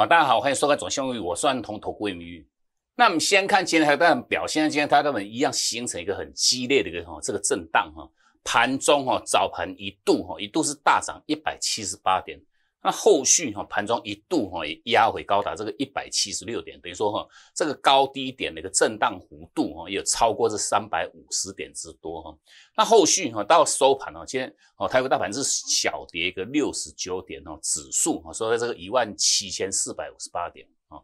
好，大家好，欢迎收看《总新闻》，我算通投顾云玉。那我们先看今天它的表现，今天它跟我们一样形成一个很激烈的一个哈，这个震荡哈，盘中哈，早盘一度哈，一度是大涨一百七十八点。那后续哈盘中一度哈也压回高达这个一百七十六点，等于说哈这个高低点的一个震荡幅度哈也超过这三百五十点之多哈。那后续哈到收盘哦，今天哦，台湾大盘是小跌一个六十九点哦，指数啊收在这个一万七千四百五十八点啊。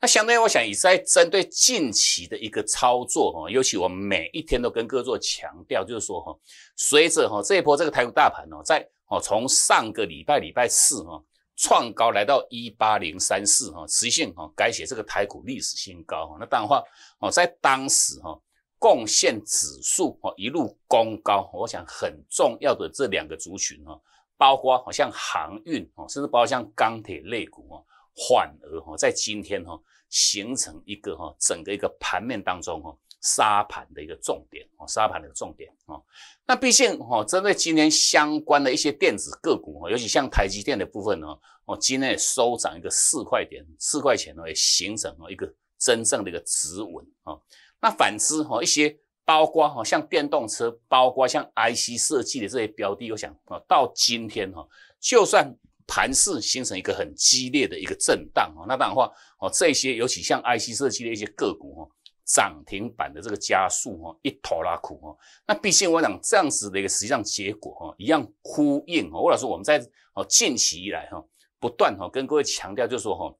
那相当于我想也在针对近期的一个操作哈，尤其我每一天都跟各做强调，就是说哈，随着哈这一波这个台股大盘哦在。哦，从上个礼拜礼拜四哈创高来到一八零三四哈，实际上哈改写这个台股历史新高哈。那当然话哦，在当时哈贡献指数哦一路攻高，我想很重要的这两个族群哈，包括好像航运哦，甚至包括像钢铁类股啊，反而哈在今天哈形成一个哈整个一个盘面当中哈。沙盘的一个重点哦，沙盘的一个重点哦。那毕竟哦，针对今天相关的一些电子个股哦，尤其像台积电的部分呢，哦，今天也收涨一个四块点，四块钱呢，也形成了一个真正的一个止稳啊。那反之哦，一些包括哈，像电动车，包括像 IC 设计的这些标的，我想啊，到今天哈，就算盘势形成一个很激烈的一个震荡哦，那当然话哦，这些尤其像 IC 设计的一些个股哈。涨停板的这个加速哈，一头拉苦哈。那毕竟我讲这样子的一个实际上结果哈，一样呼应哈。我老说我们在哦近期以来哈，不断哈跟各位强调，就是说哈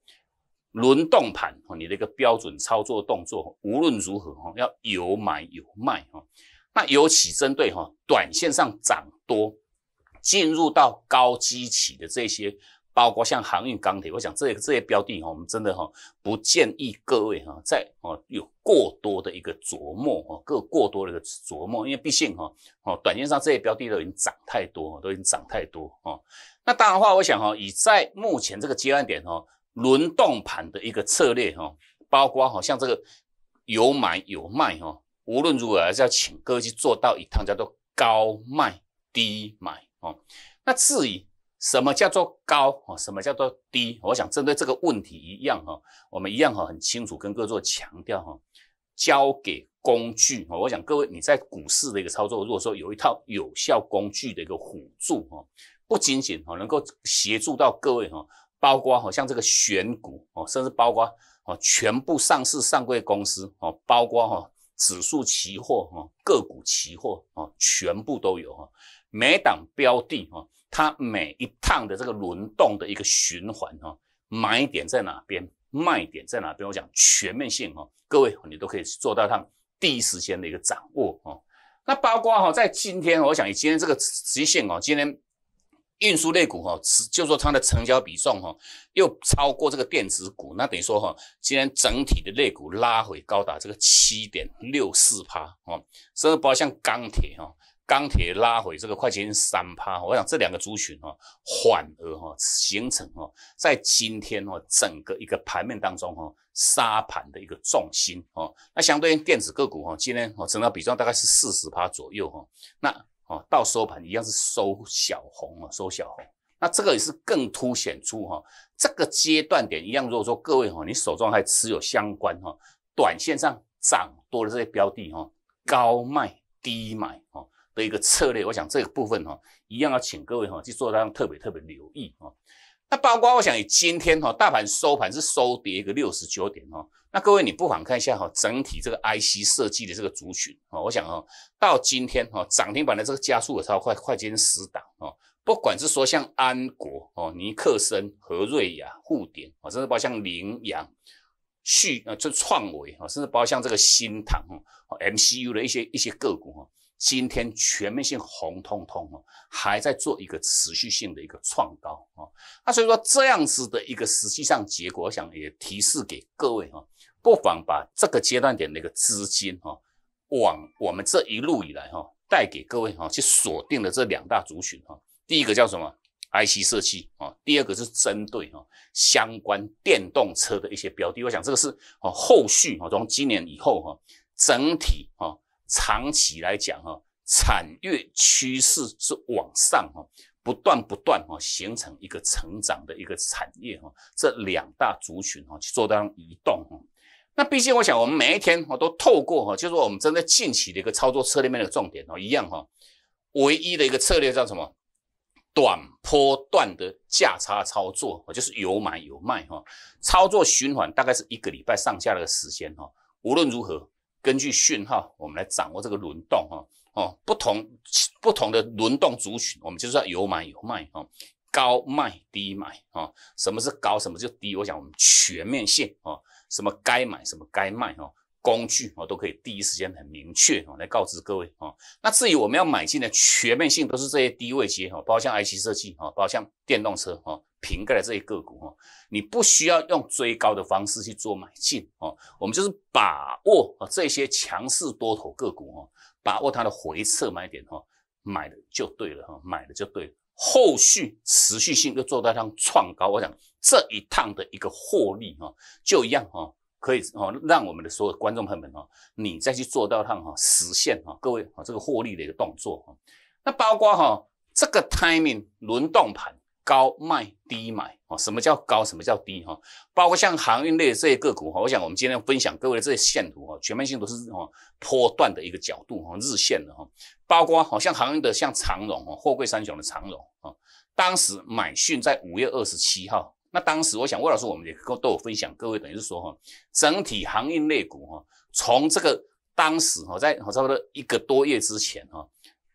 轮动盘哈，你的一个标准操作动作，无论如何哈，要有买有卖哈。那尤其针对哈短线上涨多，进入到高基期的这些。包括像航运、钢铁，我想这这些标的哈，我们真的哈不建议各位哈在哦有过多的一个琢磨哈，各过多的一个琢磨，因为毕竟哈哦，短线上这些标的都已经涨太多，都已经涨太多哦。那当然的话，我想哈，以在目前这个阶段点哈，轮动盘的一个策略哈，包括好像这个有买有卖哈，无论如何还是要请各位去做到一趟叫做高卖低买哦。那至于，什么叫做高啊？什么叫做低？我想针对这个问题一样哈，我们一样哈很清楚，跟各位强调哈，交给工具哈。我想各位你在股市的一个操作，如果说有一套有效工具的一个辅助哈，不仅仅哈能够协助到各位哈，包括哈像这个选股哦，甚至包括哦全部上市上柜公司哦，包括哈指数期货哈，个股期货哦，全部都有哈，每档标的哈。它每一趟的这个轮动的一个循环哈，买点在哪边，卖点在哪边？我讲全面性哈，各位你都可以做到它第一时间的一个掌握哈。那包括哈，在今天，我想以今天这个直线哦，今天运输类股哈，就说它的成交比重哈，又超过这个电子股，那等于说哈，今天整体的类股拉回高达这个七点六四趴哦，甚至包括像钢铁哈。钢铁拉回这个快接近三趴，我想这两个族群哦，缓而哈形成哦，在今天哦整个一个盘面当中哦，沙盘的一个重心哦，那相对于电子个股哈，今天哦成交比重大概是四十趴左右哈，那哦到收盘一样是收小红啊，收小红，那这个也是更凸显出哈这个阶段点一样，如果说各位哈，你手中还持有相关哈，短线上涨多的这些标的哈，高卖低买哦。的一个策略，我想这个部分哈，一样要请各位哈去做上特别特别留意哈。那包括我想，你今天哈大盘收盘是收跌一个六十九点哈。那各位你不妨看一下哈，整体这个 IC 设计的这个族群哈，我想哈到今天哈涨停板的这个加速也超快快接近十档哈。不管是说像安国哦、尼克森、和瑞亚、沪电啊，甚至包括像羚羊、旭啊，就创维啊，甚至包括像这个新唐哦、MCU 的一些一些个股哈。今天全面性红彤彤哦，还在做一个持续性的一个创高啊，那所以说这样子的一个实际上结果，我想也提示给各位哈，不妨把这个阶段点的一个资金哈，往我们这一路以来哈，带给各位哈，去锁定的这两大族群哈，第一个叫什么？IC 设计啊，第二个是针对哈相关电动车的一些标的，我想这个是哦，后续哦，从今年以后哈，整体啊。长期来讲，哈，产业趋势是往上，哈，不断不断，哈，形成一个成长的一个产业，哈，这两大族群，哈，去做样移动，哈。那毕竟我想，我们每一天，我都透过，哈，就是我们正在近期的一个操作策略面的重点，哦，一样，哈。唯一的一个策略叫什么？短波段的价差操作，我就是有买有卖，哈。操作循环大概是一个礼拜上下的时间，哈。无论如何。根据讯号，我们来掌握这个轮动哈哦，不同不同的轮动族群，我们就是要有买有卖哈，高卖低买啊，什么是高，什么是低。我想我们全面性啊，什么该买什么该卖哈。工具哦，都可以第一时间很明确哦来告知各位哦。那至于我们要买进的全面性，都是这些低位接哈，包括像 IC 设计哈，包括像电动车哈、瓶盖的这些个股哈，你不需要用追高的方式去做买进哦。我们就是把握这些强势多头个股哈，把握它的回撤买点哈，买的就对了哈，买的就对，后续持续性又做到它创高，我想这一趟的一个获利哈，就一样哈。可以哦，让我们的所有观众朋友们哦，你再去做到一趟哈，实现哈，各位啊，这个获利的一个动作哈。那包括哈这个 timing 轮动盘，高卖低买啊，什么叫高，什么叫低哈？包括像航运类这些个股哈，我想我们今天分享各位的这些线图哈，全面性都是哦波段的一个角度哈，日线的哈，包括好像航运的像长荣哈，货柜三雄的长荣啊，当时买讯在五月二十七号。那当时我想，魏老师，我们也都都有分享，各位等于是说哈，整体行运类股哈，从这个当时哈，在差不多一个多月之前哈，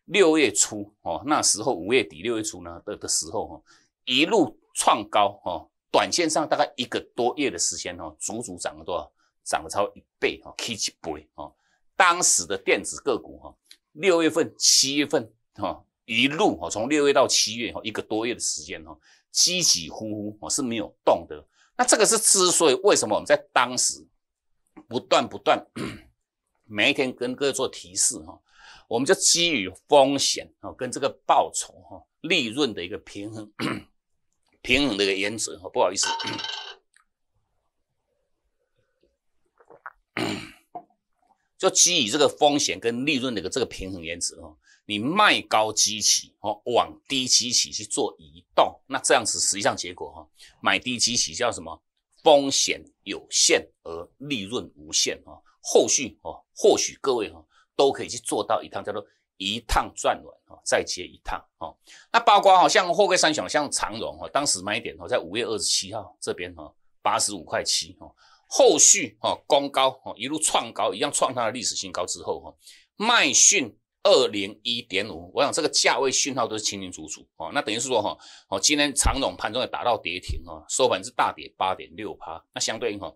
六月初哦，那时候五月底六月初呢的的时候哈，一路创高哈，短线上大概一个多月的时间哈，足足涨了多少？涨了超一倍哈 k i 倍哈。Boy 当时的电子个股哈，六月份七月份哈，一路哈，从六月到七月哈，一个多月的时间哈。起起乎乎，我是没有动的。那这个是之所以为什么我们在当时不断不断，每一天跟各位做提示哈，我们就基于风险哦跟这个报酬哈利润的一个平衡平衡的一个原则哈，不好意思。就基于这个风险跟利润的一个这个平衡原则哦，你卖高积起哦，往低积起去做移动，那这样子实际上结果哈，买低积起叫什么？风险有限而利润无限啊！后续哦，或许各位哈都可以去做到一趟叫做一趟赚完啊，再接一趟啊。那包括哦，像货柜三雄像长荣哈，当时买点哦，在五月二十七号这边哈，八十五块七哦。后续哈攻高哦，一路创高，一样创它的历史新高之后哈，卖讯二零一点五，我想这个价位讯号都是清清楚楚哦。那等于是说哈，哦今天长总盘中也达到跌停哦，收盘是大跌八点六趴，那相对应哈，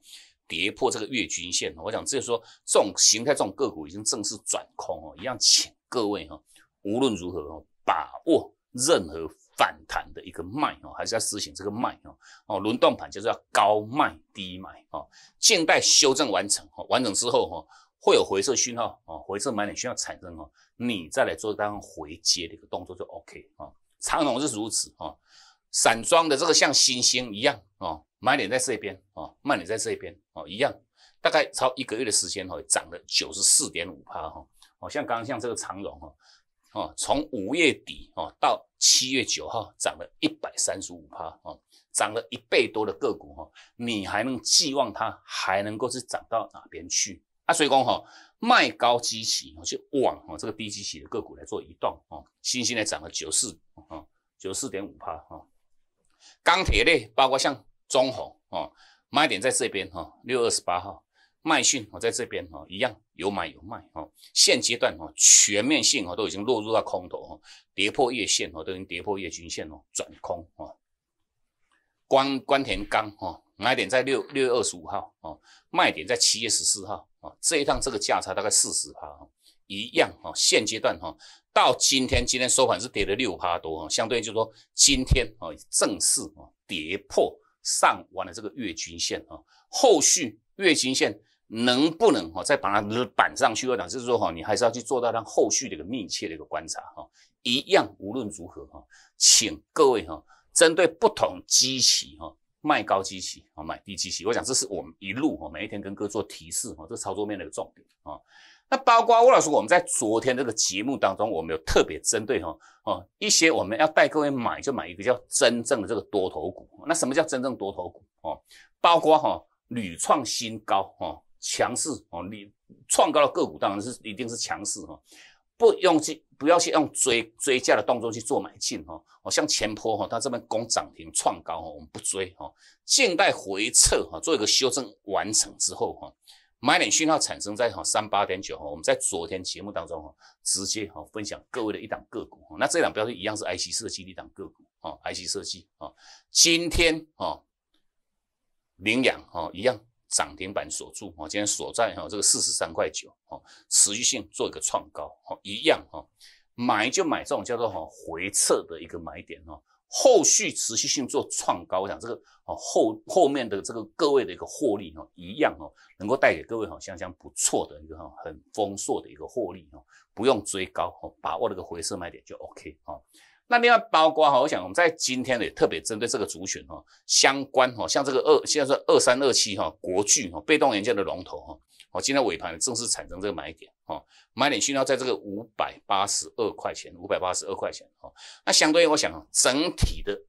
跌破这个月均线，我想这是说这种形态，这种个股已经正式转空哦，一样，请各位哈，无论如何哦，把握任何。反弹的一个卖哦，还是要执行这个卖哦，哦轮动盘就是要高卖低买啊，静待修正完成哦，完整之后哈，会有回撤讯号啊，回撤买点需要产生哦，你再来做当回接的一个动作就 OK 啊，长龙是如此啊，散装的这个像星星一样啊，买点在这边啊，卖点在这边哦，一样，大概超一个月的时间哦，涨了九十四点五帕哈，哦像刚刚像这个长龙哈。哦，从五月底哦到七月九号，涨了一百三十五趴哦，涨了一倍多的个股哈，你还能寄望它还能够是涨到哪边去啊？所以讲哈，卖高基企，哦，去往哦这个低基企的个股来做移动哦，新兴的涨了九四哦九四点五趴哈，钢铁类包括像中弘哦，卖点在这边哈，六二十八号，麦讯我在这边哈一样。有买有卖哦，现阶段哦全面性哦都已经落入到空头哦，跌破月线哦，都已经跌破月均线哦，转空哦。关关田钢哦，买点在六六月二十五号哦，卖点在七月十四号哦，这一趟这个价差大概四十趴哦，一样哦。现阶段哈，到今天今天收盘是跌了六趴多哈，相对就是说今天哦正式哦跌破上完了这个月均线哦，后续月均线。能不能哈再把它板上去？我讲就是说哈，你还是要去做到它后续的一个密切的一个观察哈。一样无论如何哈，请各位哈针对不同机企哈卖高机企啊买低机企。我讲这是我们一路哈每一天跟各位做提示哈，这操作面的一个重点啊。那包括吴老师，我们在昨天这个节目当中，我们有特别针对哈哦一些我们要带各位买就买一个叫真正的这个多头股。那什么叫真正多头股哦？包括哈屡创新高哦，强势哦，你创高的个股当然是一定是强势哈，不用去不要去用追追加的动作去做买进哈，哦像前坡哈，它这边攻涨停创高哈，我们不追哈，静待回撤哈，做一个修正完成之后哈，买点讯号产生在哈三八点九哈，我们在昨天节目当中哈，直接哈分享各位的一档个股哈，那这档标的一样是 IC 设计的一档个股啊，IC 设计啊，今天啊领养啊一样。涨停板锁住哦，今天锁在哈这个四十三块九哦，持续性做一个创高哦，一样哈，买就买这种叫做哈回撤的一个买点哦，后续持续性做创高，我想这个哦后后面的这个各位的一个获利哦，一样哦，能够带给各位哈相当不错的一个很丰硕的一个获利哦，不用追高哦，把握这个回撤买点就 OK 哦。那另外包括哈，我想我们在今天呢，也特别针对这个族群哈，相关哈，像这个二现在是二三二七哈，国巨哈，被动元件的龙头哈，哦，今天尾盘正式产生这个买点哈，买点需要在这个五百八十二块钱，五百八十二块钱哈，那相对于我想哦，整体的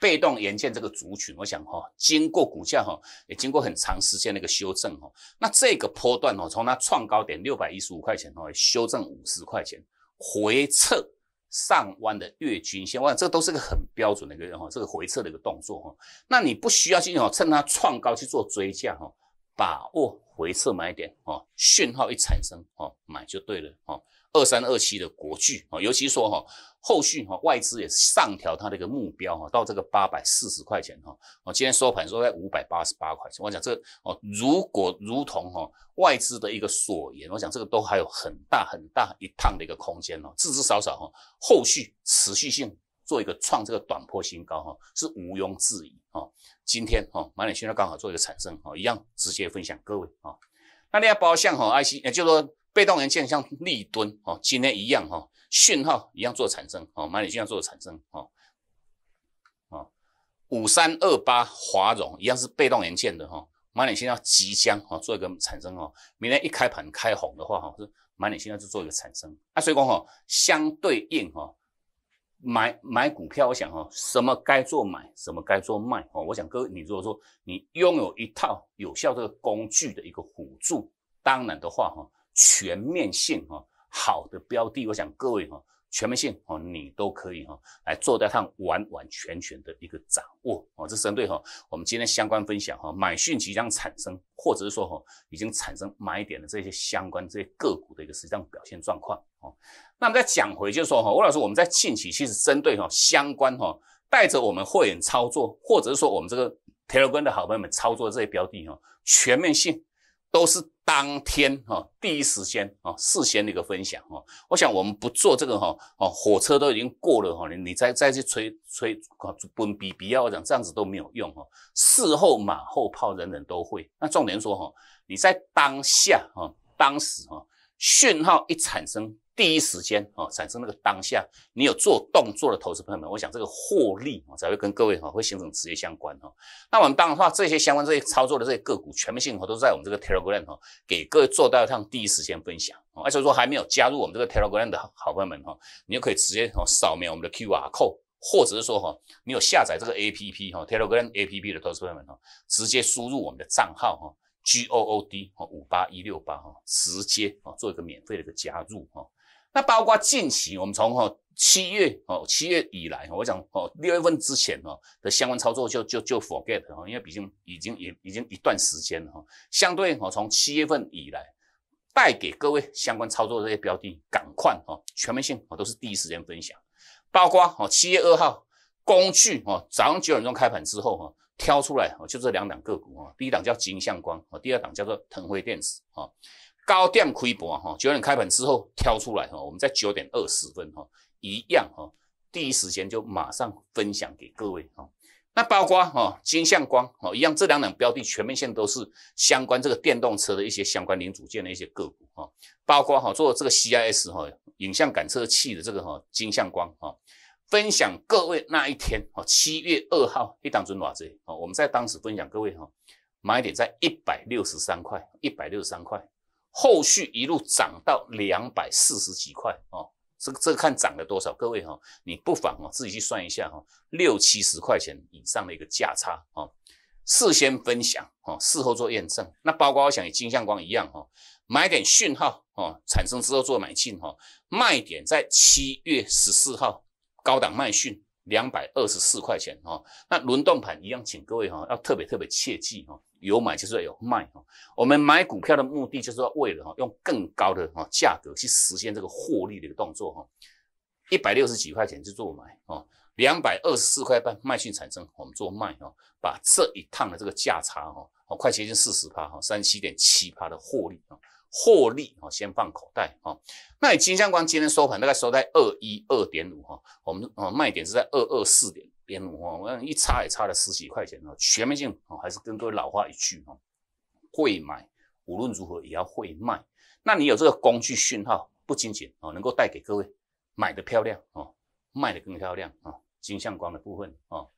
被动元件这个族群，我想哈，经过股价哈，也经过很长时间的一个修正哈，那这个波段哦，从它创高点六百一十五块钱哦，修正五十块钱回撤。上弯的月均线，我想这都是个很标准的一个哈，这个回撤的一个动作哈。那你不需要去哦，趁它创高去做追价哈，把握回撤买点哈，讯号一产生哈，买就对了哈。二三二七的国巨啊，尤其说哈，后续哈外资也上调它的一个目标哈，到这个八百四十块钱哈。哦，今天收盘收在五百八十八块钱。我讲这哦，如果如同哈外资的一个所言，我想这个都还有很大很大一趟的一个空间哦。至至少少哈，后续持续性做一个创这个短波新高哈，是毋庸置疑啊。今天哈马里逊呢刚好做一个产生哈，一样直接分享各位啊。那你要包象哈 IC，就说。被动元件像立顿哦，今天一样哈，讯号一样做产生哦，马里讯号做产生哦，哦，五三二八华融一样是被动元件的哈，马里现号即将哈做一个产生哦，明天一开盘开红的话哈，是马里现在就做一个产生啊，所以讲哈，相对应哈，买买股票，我想哈，什么该做买，什么该做卖哦，我想哥，你如果说你拥有一套有效这个工具的一个辅助，当然的话哈。全面性哈，好的标的，我想各位哈，全面性哦，你都可以哈，来做这趟完完全全的一个掌哦，哦，这是针对哈我们今天相关分享哈，买讯即将产生，或者是说哈已经产生买点的这些相关这些个股的一个实际表现状况哦。那我们再讲回就是说哈，吴老师，我们在近期其实针对哈相关哈，带着我们会员操作，或者是说我们这个 telegram 的好朋友们操作这些标的哈，全面性。都是当天哈第一时间啊，事先的一个分享哈。我想我们不做这个哈，哦，火车都已经过了哈，你你再再去吹吹，不比不要讲，这样子都没有用哈。事后马后炮，人人都会。那重点说哈，你在当下哈，当时哈。讯号一产生，第一时间哦，产生那个当下，你有做动作的投资朋友们，我想这个获利才会跟各位哈会形成直接相关哈。那我们当然话，这些相关这些操作的这些个股，全面讯号都在我们这个 Telegram 哈，给各位做到一趟第一时间分享哦。而且说还没有加入我们这个 Telegram 的好朋友们哈，你就可以直接哦扫描我们的 QR code，或者是说哈你有下载这个 APP 哈 Telegram APP 的投资朋友们哈，直接输入我们的账号哈。G O O D 五八一六八哈直接啊做一个免费的一个加入哈，那包括近期我们从哈七月哦七月以来我讲哦六月份之前哈的相关操作就就就 forget 哈，因为毕竟已经也已经一段时间了哈。相对哦从七月份以来带给各位相关操作这些标的，赶快哈全面性哦都是第一时间分享，包括哦七月二号工具哦早上九点钟开盘之后哈。挑出来哦，就这两档个股啊，第一档叫金相光哦，第二档叫做腾辉电子啊，高点亏博哈，九点开盘之后挑出来哈，我们在九点二十分哈，一样哈，第一时间就马上分享给各位哈。那包括哈金相光哦，一样这两档标的全面线都是相关这个电动车的一些相关零组件的一些个股哈，包括哈做这个 CIS 哈影像感测器的这个哈金相光哈。分享各位那一天哦，七月二号一档准瓦子哦，我们在当时分享各位哈，买点在一百六十三块，一百六十三块，后续一路涨到两百四十几块哦，这个这个看涨了多少？各位哈，你不妨哦自己去算一下哈，六七十块钱以上的一个价差啊，事先分享啊，事后做验证。那包括我想与金相光一样哈，买点讯号哦，产生之后做买进哈，卖点在七月十四号。高档麦讯两百二十四块钱哈，那轮动盘一样，请各位哈要特别特别切记哈，有买就是要有卖哈。我们买股票的目的就是要为了哈用更高的哈价格去实现这个获利的一个动作哈。一百六十几块钱去做买哦，两百二十四块半卖讯产生，我们做卖哈，把这一趟的这个价差哈，快接近四十趴哈，三十七点七趴的获利啊。获利啊，先放口袋啊。那你金相光今天收盘大概收在二一二点五哈，我们哦卖点是在二二四点五哈，我一差也差了十几块钱哦。全面性哦，还是跟各位老话一句哦，会买无论如何也要会卖。那你有这个工具讯号，不仅仅哦能够带给各位买的漂亮哦，卖的更漂亮啊。金相光的部分哦，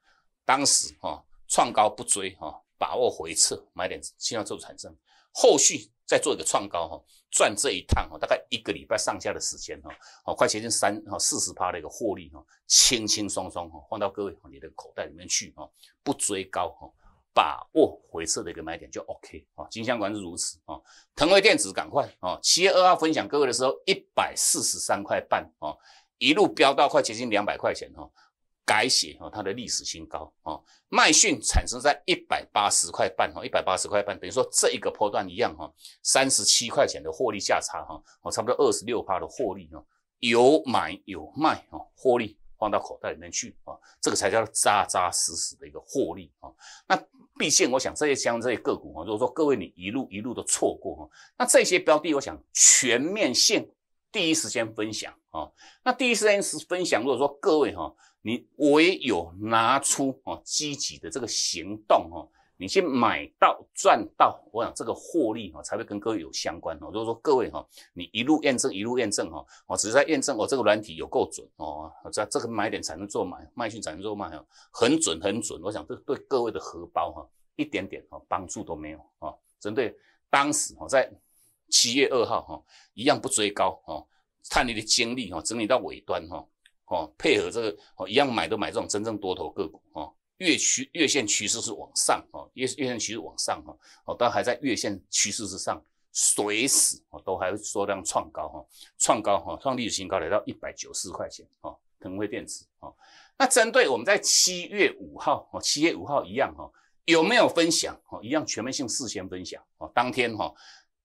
当时哦创高不追哈，把握回撤买点，尽量做产生后续。再做一个创高哈，赚这一趟哈，大概一个礼拜上下的时间哈，哦，快接近三哈四十趴的一个获利哈，轻轻松松哈，放到各位你的口袋里面去哈，不追高哈，把握回撤的一个买点就 OK 啊，金相管是如此啊，腾威电子赶快啊，七月二号分享各位的时候一百四十三块半啊，一路飙到快接近两百块钱哈。改写哦，它的历史新高哦，麦讯产生在一百八十块半哈，一百八十块半，等于说这一个波段一样哈，三十七块钱的获利价差哈，哦，差不多二十六的获利呢，有买有卖哦，获利放到口袋里面去啊，这个才叫扎扎实实的一个获利啊。那毕竟我想这些像这些个股啊，如果说各位你一路一路的错过哈，那这些标的我想全面性第一时间分享啊，那第一时间是分享，如果说各位哈。你唯有拿出哦积极的这个行动哦，你先买到赚到，我想这个获利哈才会跟各位有相关哦。如果说各位哈，你一路验证一路验证哈，我只是在验证我这个软体有够准哦，我知道这个买点才能做买卖，讯才能做卖，很准很准。我想这对各位的荷包哈，一点点哈帮助都没有啊。针对当时哈，在七月二号哈，一样不追高哦，看你的精力哦，整理到尾端哈。哦，配合这个哦，一样买都买这种真正多头个股啊。月趋月线趋势是往上啊，月月线趋势往上啊。哦，但还在月线趋势之上，随时哦都还会缩量创高哈，创高哈，创历史新高来到一百九十块钱啊。腾辉电池啊，那针对我们在七月五号哦，七月五号一样哈，有没有分享哦？一样全面性事先分享啊。当天哈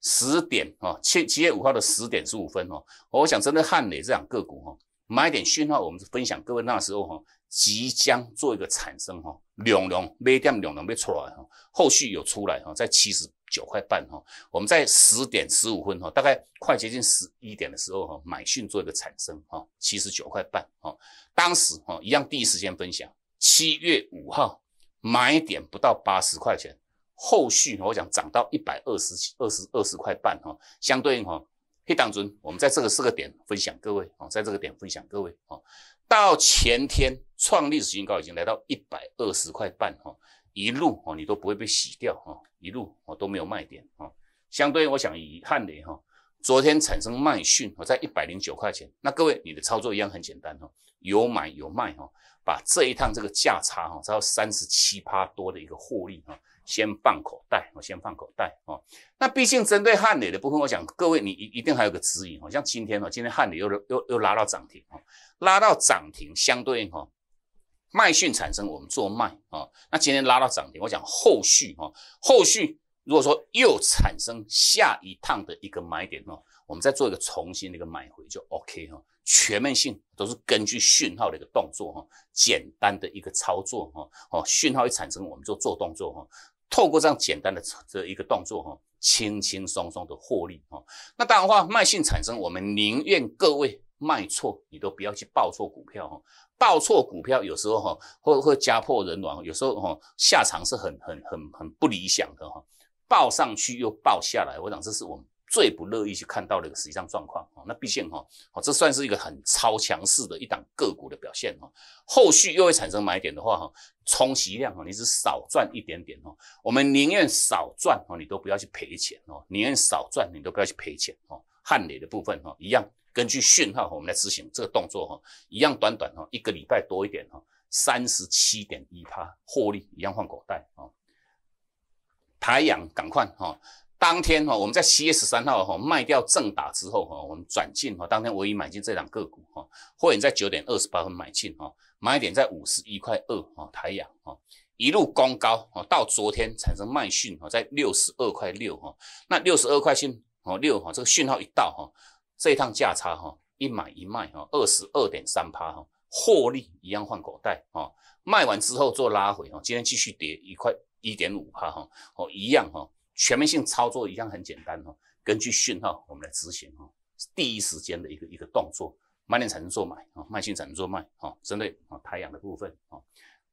十点啊，七七月五号的十点十五分哦，我想针对汉能这两个股哈。买点讯号，我们分享各位那时候哈，即将做一个产生哈，两两买点，两两没出来哈，后续有出来哈，在七十九块半哈，我们在十点十五分哈，大概快接近十一点的时候哈，买讯做一个产生哈，七十九块半哈，当时哈一样第一时间分享，七月五号买点不到八十块钱，后续我想涨到一百二十，二十二十块半哈，相对应哈。可以当尊，我们在这个四个点分享各位哦，在这个点分享各位哦。到前天创历史新高已经来到一百二十块半哈，一路哦你都不会被洗掉哈，一路哦都没有卖点哈。相对我想以憾的哈，昨天产生卖讯哦，在一百零九块钱。那各位你的操作一样很简单哦，有买有卖哈，把这一趟这个价差哈，只要三十七趴多的一个获利哈。先放口袋，我先放口袋哦。那毕竟针对汉磊的部分，我想各位，你一一定还有个指引哦。像今天哦，今天汉磊又又又拉到涨停哦，拉到涨停，相对应哈，卖讯产生，我们做卖啊。那今天拉到涨停，我讲后续哈，后续如果说又产生下一趟的一个买点哦，我们再做一个重新的一个买回就 OK 哈。全面性都是根据讯号的一个动作哈，简单的一个操作哈，哦，讯号一产生，我们就做动作哈。透过这样简单的这一个动作哈，轻轻松松的获利哈。那当然话，卖信产生，我们宁愿各位卖错，你都不要去报错股票哈。报错股票有时候哈，会会家破人亡，有时候哈，下场是很很很很不理想的哈。报上去又报下来，我想这是我们。最不乐意去看到的一个实际上状况啊，那毕竟哈，好，这算是一个很超强势的一档个股的表现哈。后续又会产生买点的话哈，充其量哈，你只少赚一点点哦，我们宁愿少赚哈，你都不要去赔钱哦，宁愿少赚你都不要去赔钱哦。汉雷的部分哈，一样根据讯号我们来执行这个动作哈，一样短短哈一个礼拜多一点哈，三十七点一趴获利一样换口袋啊，台阳赶快哈。当天哈，我们在七月十三号哈卖掉正打之后哈，我们转进哈。当天唯一买进这两个股哈，或者在九点二十八分买进哈，买点在五十一块二哈，台阳哈一路攻高哈，到昨天产生卖讯哈，在六十二块六哈。那六十二块讯哈六哈，这个讯号一到哈，这一趟价差哈，一买一卖哈，二十二点三趴哈，获利一样换口袋哈。卖完之后做拉回哈，今天继续跌一块一点五趴哈，哦一样哈。全面性操作一样很简单哦，根据讯号我们来执行哦，第一时间的一个一个动作，慢点产生做买啊，慢性产生做卖啊，针对啊太阳的部分啊，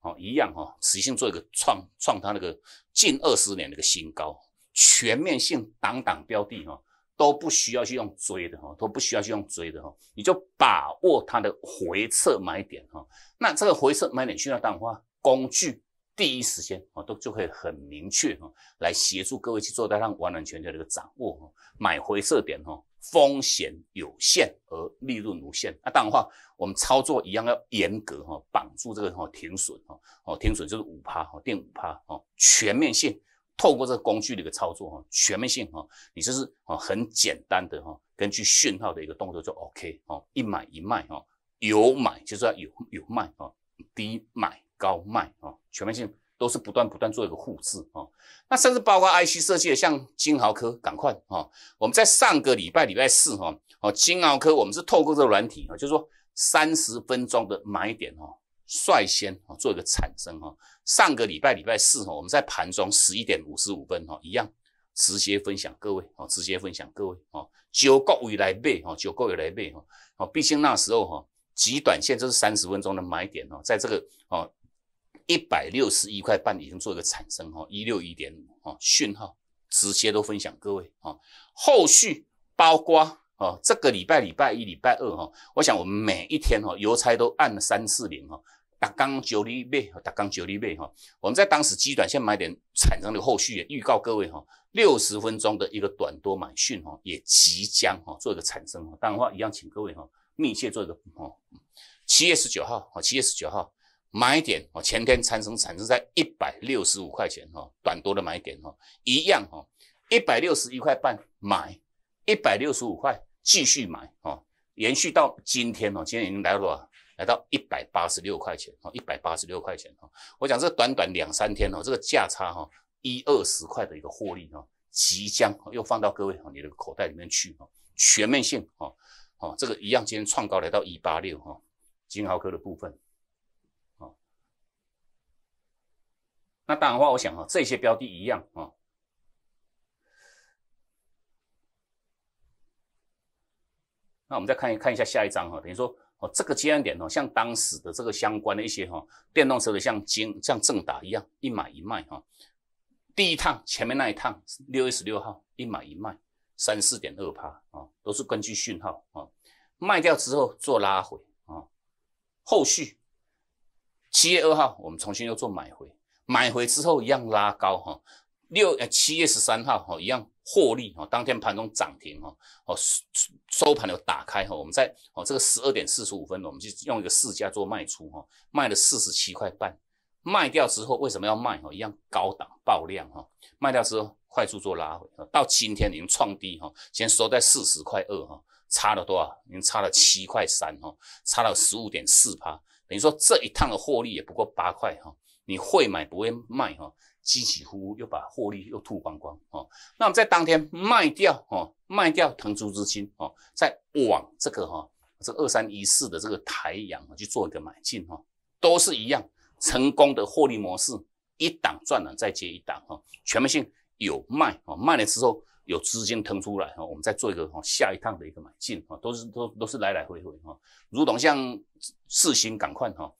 好一样哈，持续性做一个创创它那个近二十年的一个新高，全面性挡挡标的哈都不需要去用追的哈，都不需要去用追的哈，你就把握它的回撤买点哈，那这个回撤买点需要淡化工具。第一时间哦，都就会很明确哦，来协助各位去做到让完完全全的一个掌握哦，买回撤点哦，风险有限而利润无限。那当然话，我们操作一样要严格哈，绑住这个哈停损哈，哦停损就是五趴哦，定五趴哦，全面性，透过这个工具的一个操作哈，全面性哈，你就是哦很简单的哈，根据讯号的一个动作就 OK 哦，一买一卖哦，有买就说有有卖哦，低买。高卖啊，全面性都是不断不断做一个护制啊。那甚至包括 IC 设计的，像金豪科，赶快啊！我们在上个礼拜礼拜四哈，哦，金豪科我们是透过这个软体啊，就是说三十分钟的买点哈，率先啊做一个产生哈。上个礼拜礼拜四哈，我们在盘中十一点五十五分哈，一样直接分享各位哦，直接分享各位啊，九个未来背哈，九个未来背哈，哦，毕竟那时候哈，极短线就是三十分钟的买点哦，在这个哦。一百六十一块半已经做一个产生哈，一六一点五哈讯号直接都分享各位哈，后续包括哦，这个礼拜礼拜一礼拜二哈，我想我们每一天哈邮差都按三四零哈，打刚九厘米打刚九厘米哈，我们在当时基短线买点产生的后续也预告各位哈，六十分钟的一个短多买讯哈也即将哈做一个产生哈，当然话一样请各位哈密切做一个哈，七月十九号哈七月十九号。买点哦，前天产生产生在一百六十五块钱哈，短多的买点哈，一样哈，一百六十一块半买，一百六十五块继续买哦，延续到今天哦，今天已经来到多少？来到一百八十六块钱哦，一百八十六块钱哦，我讲这短短两三天哦，这个价差哈，一二十块的一个获利哈，即将又放到各位你的口袋里面去哦，全面性哦哦，这个一样，今天创高来到一八六哈，金豪科的部分。那当然话，我想啊，这些标的一样啊。那我们再看一看一下下一章哈，等于说哦，这个接点哦，像当时的这个相关的一些哈，电动车的像金像正达一样，一买一卖哈。第一趟前面那一趟六月十六号一买一卖三四点二趴啊，都是根据讯号啊，卖掉之后做拉回啊，后续七月二号我们重新又做买回。买回之后一样拉高哈，六呃七月十三号哈一样获利哈，当天盘中涨停哈，哦收盘有打开哈，我们在哦这个十二点四十五分我们就用一个市价做卖出哈，卖了四十七块半，卖掉之后为什么要卖哈？一样高档爆量哈，卖掉之后快速做拉回，到今天已经创低哈，先收在四十块二哈，差了多少？已经差了七块三哈，差了十五点四趴。等于说这一趟的获利也不过八块哈。你会买不会卖哈，起起伏伏又把获利又吐光光哦。那么在当天卖掉哦，卖掉腾出资金哦，再往这个哈这二三一四的这个台阳去做一个买进哈，都是一样成功的获利模式，一档赚了再接一档哈。全面性有卖哦，卖了之后有资金腾出来哈，我们再做一个哈下一趟的一个买进哈，都是都都是来来回回哈，如同像四星赶快哈，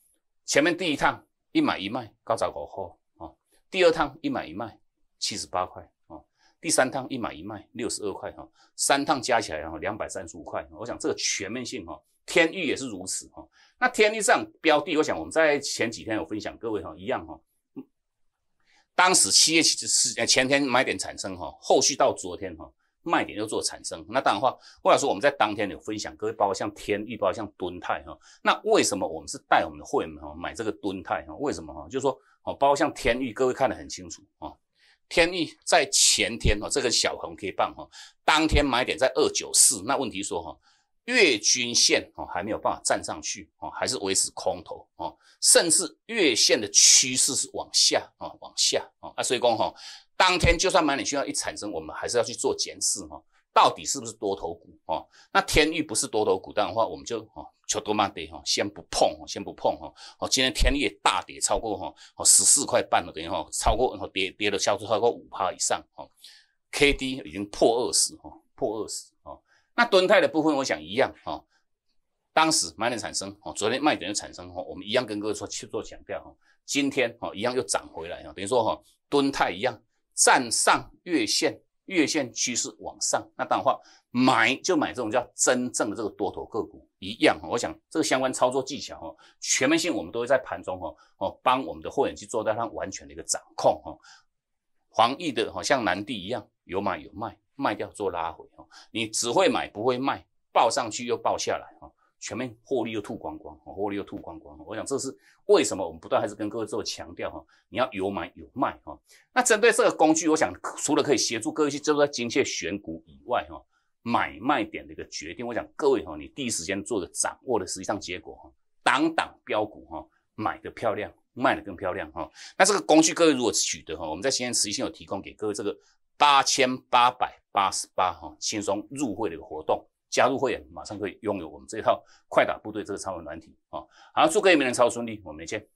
前面第一趟。一买一卖，高达五块啊！第二趟一买一卖，七十八块啊！第三趟一买一卖，六十二块哈！三趟加起来哈，两百三十五块。我想这个全面性哈，天域也是如此哈。那天域上标的，我想我们在前几天有分享各位哈，一样哈。当时七月七日是前天买点产生哈，后续到昨天哈。卖点又做产生，那当然的话，或老师，我们在当天有分享各位，包括像天域，包括像敦泰哈。那为什么我们是带我们的会员们买这个敦泰哈？为什么哈？就是说哦，包括像天域，各位看得很清楚啊。天域在前天哦，这个小红 K 棒哈，当天买点在二九四，那问题说哈，月均线哦还没有办法站上去啊，还是维持空头啊，甚至月线的趋势是往下啊，往下啊，啊，所以讲哈。当天就算买点需要一产生，我们还是要去做检视哈，到底是不是多头股哦？那天域不是多头股，但的话我们就哦就多卖点哈，先不碰哈，先不碰哈。哦，今天天域大跌超过哈哦十四块半了，等于哈超过哦跌跌了超出超过五趴以上哦，K D 已经破二十哈，破二十哦。那蹲态的部分，我想一样哈。当时买点产生哦，昨天卖点产生哈，我们一样跟各位说去做强调哈，今天哦一样又涨回来哈，等于说哈蹲态一样。站上月线，月线趋势往上，那当然话买就买这种叫真正的这个多头个股一样。我想这个相关操作技巧哈，全面性我们都会在盘中哈哦帮我们的会员去做到它完全的一个掌控哈。黄奕的哈像南帝一样有买有卖，卖掉做拉回哈，你只会买不会卖，报上去又报下来哈。全面获利又吐光光，获利又吐光光。我想这是为什么我们不断还是跟各位做强调哈，你要有买有卖哈。那针对这个工具，我想除了可以协助各位去做精确选股以外哈，买卖点的一个决定，我想各位哈，你第一时间做的掌握的实际上结果哈，挡挡标股哈，买的漂亮，卖的更漂亮哈。那这个工具各位如果取得哈，我们在先期先有提供给各位这个八千八百八十八哈，轻松入会的一个活动。加入会员，马上可以拥有我们这套快打部队这个超文软体啊！好，祝各位明天超顺利，我们再见。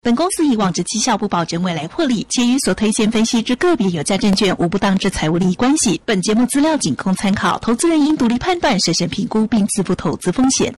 本公司以往之绩效不保证未来获利，且与所推荐分析之个别有价证券无不当之财务利益关系。本节目资料仅供参考，投资人应独立判断、审慎评估并自负投资风险。